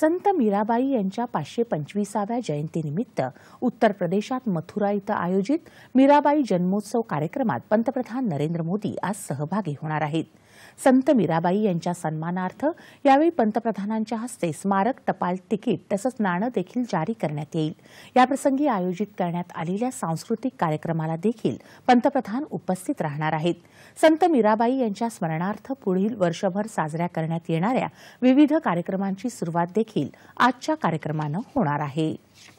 संत मीराबाई यांच्या पाचशे पंचवीसाव्या जयंतीनिमित्त उत्तर प्रदेशात मथुरा इथं आयोजित मीराबाई जन्मोत्सव कार्यक्रमात पंतप्रधान नरेंद्र मोदी आज सहभागी होणार आहेत संत मीराबाई यांच्या सन्मानार्थ यावेळी पंतप्रधानांच्या हस्ते स्मारक टपाल तिकीट तसंच नाणं देखील जारी करण्यात येईल याप्रसंगी आयोजित करण्यात आलेल्या सांस्कृतिक कार्यक्रमाला देखील पंतप्रधान उपस्थित राहणार आहेत संत मीराबाई यांच्या स्मरणार्थ पुढील वर्षभर साजऱ्या करण्यात येणाऱ्या विविध कार्यक्रमांची सुरुवात देखील देखील आजच्या कार्यक्रमानं होणार आहे